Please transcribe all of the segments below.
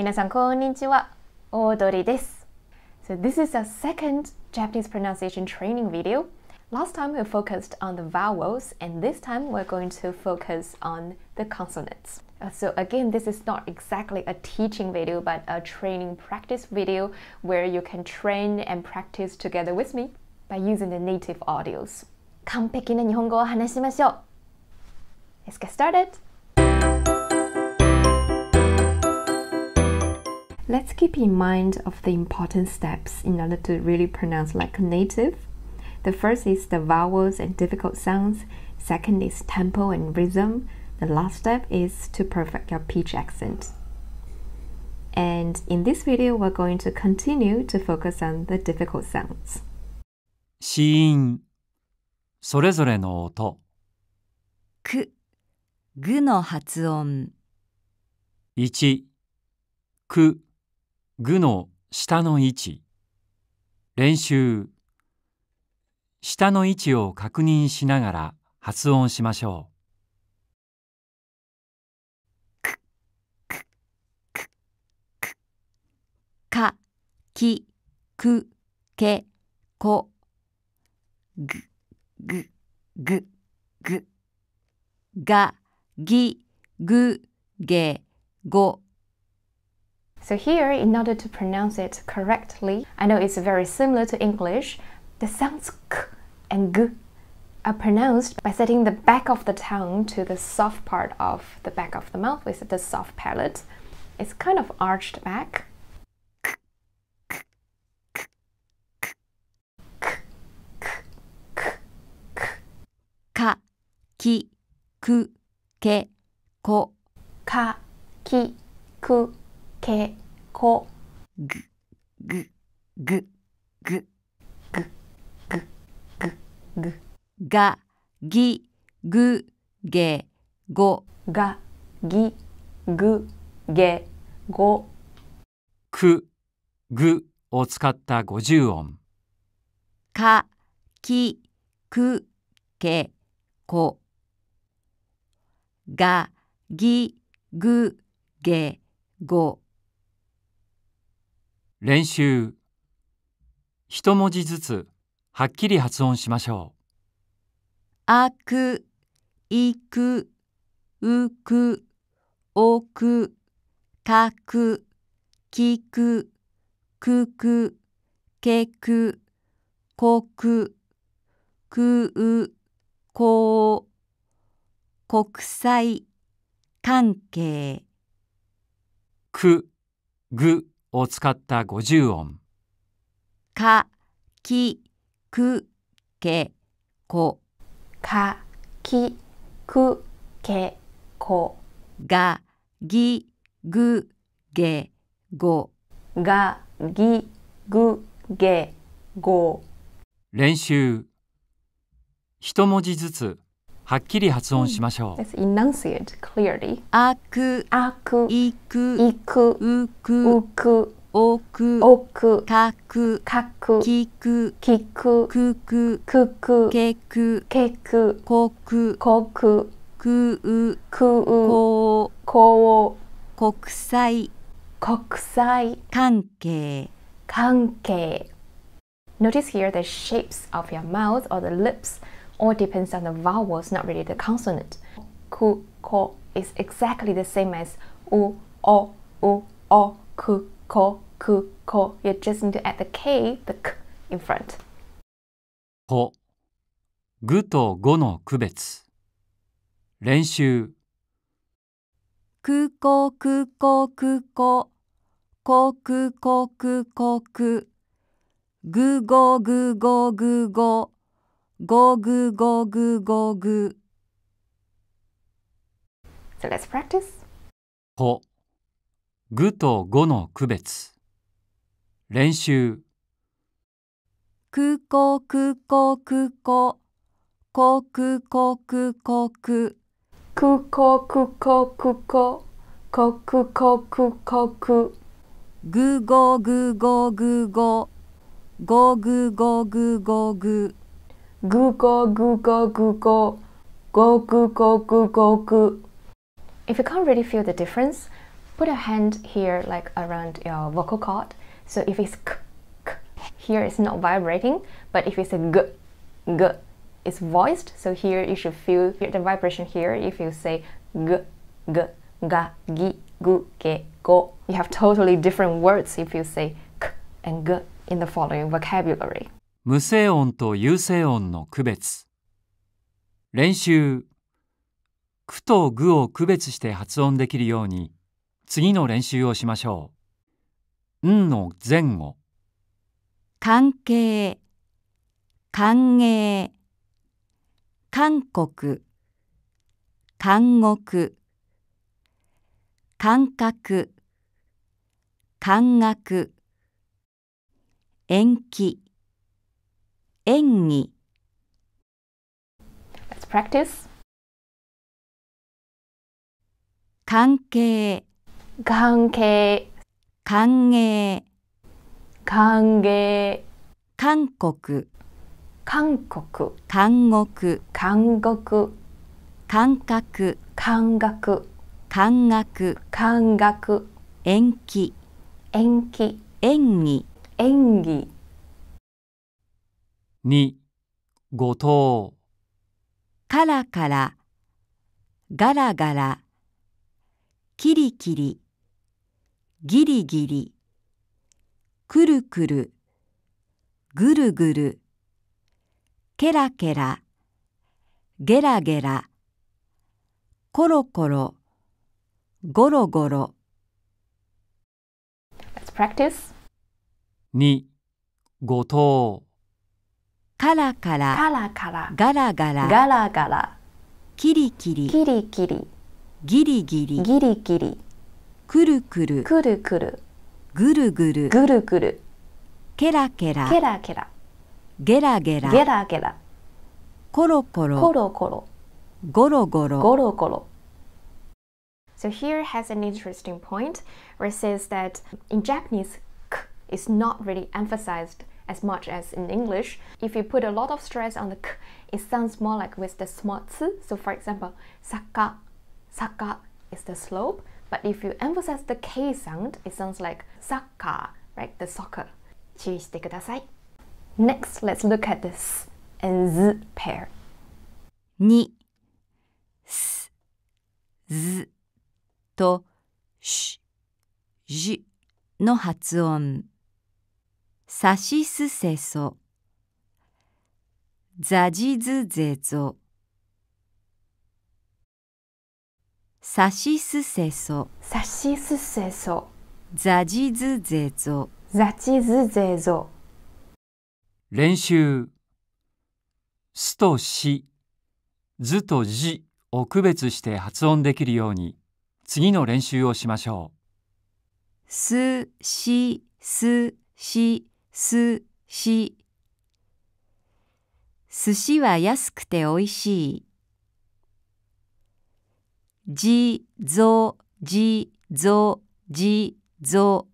皆さんこんにちは、オードリーです。So this is our second Japanese pronunciation training video. Last time we focused on the vowels and this time we're going to focus on the consonants. Uh, so again, this is not exactly a teaching video but a training practice video where you can train and practice together with me by using the native audios. 完璧な日本語を話しましょう Let's get started! Let's keep in mind of the important steps in order to really pronounce like a native. The first is the vowels and difficult sounds. Second is tempo and rhythm. The last step is to perfect your pitch accent. And in this video, we're going to continue to focus on the difficult sounds. 子音それそれの音くくの発音具の下の位置練習下の位置を確認しながら発音しましょうかきくけこぐぐぐぐがぎぐげご So here, in order to pronounce it correctly, I know it's very similar to English. The sounds k and g are pronounced by setting the back of the tongue to the soft part of the back of the mouth with the soft palate. It's kind of arched back. Ka, ki, ku, ke, ko. Ka, ki, ku, けこぐぐぐぐぐぐぐぐがぎぐげごがぎぐげごくぐを使った五十音かきくけこがぎぐげご練習一文字ずつはっきり発音しましょう。あく、いく、うく、おく、かく、きく、くく、けく、こく、くう、こう、国際関係。く、ぐ、を使った五十音かきくけこかきくけこがぎぐげごがぎぐげご練習一文字ずつはっきり発音しましょう。Let's enunciate clearly. あく、あく、いく、いく、うく、うく、おく、おく、かく、かく、きく、きく、くく、くく、けく、けく、こく、こく、くう、くう、こう、こう、国際、国際、関係、関係。Notice here the shapes of your mouth or the lips. all depends on the vowels, not really the consonant. Ku, ko is exactly the same as u, o, u, o, ku, ko, ku, ko. You just need to add the k, the k in front. Ko, ほ、ぐと語の区別。練習。空港空港空港航空航空航空空空空空空空空ゴーグーゴーグーゴーグー So let's practice ぐとごの区別練習空港空港空港航空航空航空空港空港空港航空航空航空グーゴーグーゴーグーゴーゴーグーゴーグーゴーグー gu go gu go gu go go If you can't really feel the difference, put a hand here like around your vocal cord. So if it's k, k here it's not vibrating, but if it's a g g it's voiced. So here you should feel the vibration here if you say g g ga gi gu ge go. You have totally different words if you say k and g in the following vocabulary. 無声音と有声音の区別練習句と具を区別して発音できるように次の練習をしましょう「ん」の前後関係歓迎韓国監獄感覚感覚延期演技 Let's practice 関係関係歓迎歓迎韓国韓国韓国韓国感覚感覚感覚感覚延期延期演技演技2後藤カラカラガラガラキリキリギリギリくるくるぐるぐるケラケラゲラゲラコロコロゴロゴロ Let's practice カラカラカラカラガラガラガラガラキリキリキリキリギリギリギリギリくるくるくるくるぐるぐるぐるぐるケラケラケラケラゲラゲラゲラゲラコロコロコロコロゴロゴロゴロゴロ So here has an interesting point where it says that in Japanese k is not really emphasized as much as in English. If you put a lot of stress on the k, it sounds more like with the small ts. So for example, saka, saka is the slope. But if you emphasize the k sound, it sounds like saka, right? The soccer. 注意してください. Next, let's look at the s and z pair. に、す、ずとし、じの発音。さしすせそざじずぜぞさしすせそさしすせそざじずぜぞざずぜぞ練習すとしずとじを区別して発音できるように次の練習をしましょう。すしすしすし寿司は安くておいしいじぞじぞじぞ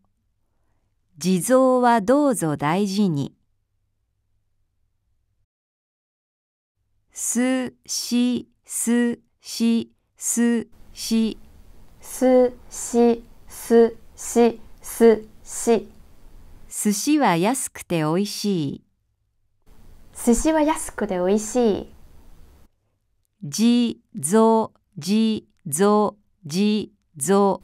地蔵はどうぞ大事にすしすしすしすしすしすし寿司は安くておいしい。寿司は安くておいしい。地蔵地蔵地蔵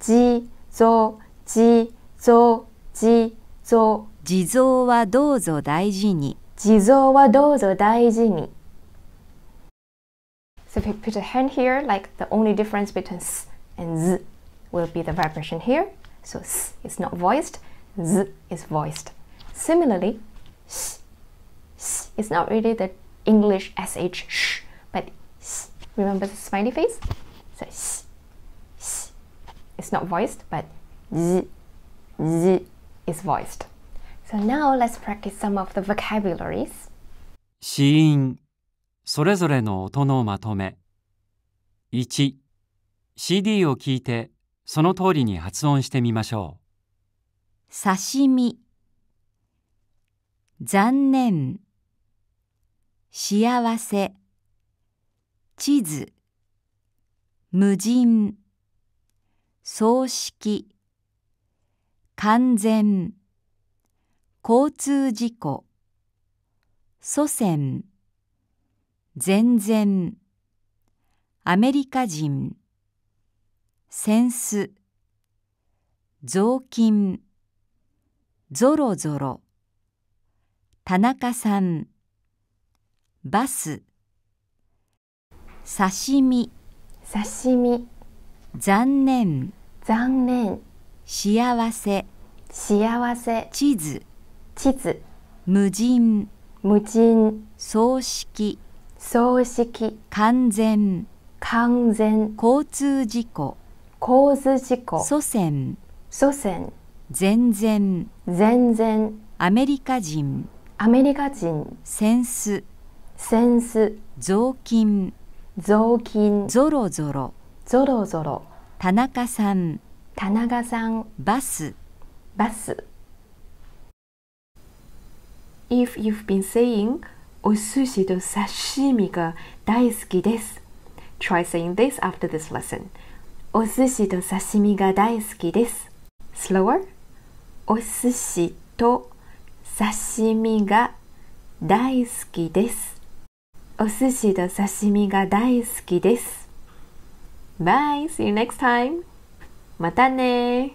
地蔵地蔵地蔵地蔵はどうぞ大事に。地蔵はどうぞ大事に。So if you put a hand here, like the only difference between s and z will be the vibration here. So s is not voiced. z is voiced. Similarly, s, s is not really the English sh, sh but s, remember the smiley face? So s, s is not voiced, but z, z is voiced. So now let's practice some of the vocabularies. 子音それぞれの音のまとめ 1CD を聞いてその通りに発音してみましょう刺身残念幸せ地図無人葬式完全交通事故祖先全然アメリカ人センス雑巾ぞろぞろ田中さんバス刺身刺身残念残念幸せ幸せ地図地図無人無人葬式葬式完全完全交通事故交通事故祖先祖先全然全然アメリカ人アメリカ人センスセンス雑巾雑巾ぞろぞろぞろぞろ田中さん田中さんバスバス If you've been saying お寿司と刺身が大好きです Try saying this after this lesson お寿司と刺身が大好きです Slower お寿司と刺身が大好きです。お寿司と刺身が大好きです。Bye! See you next time! またね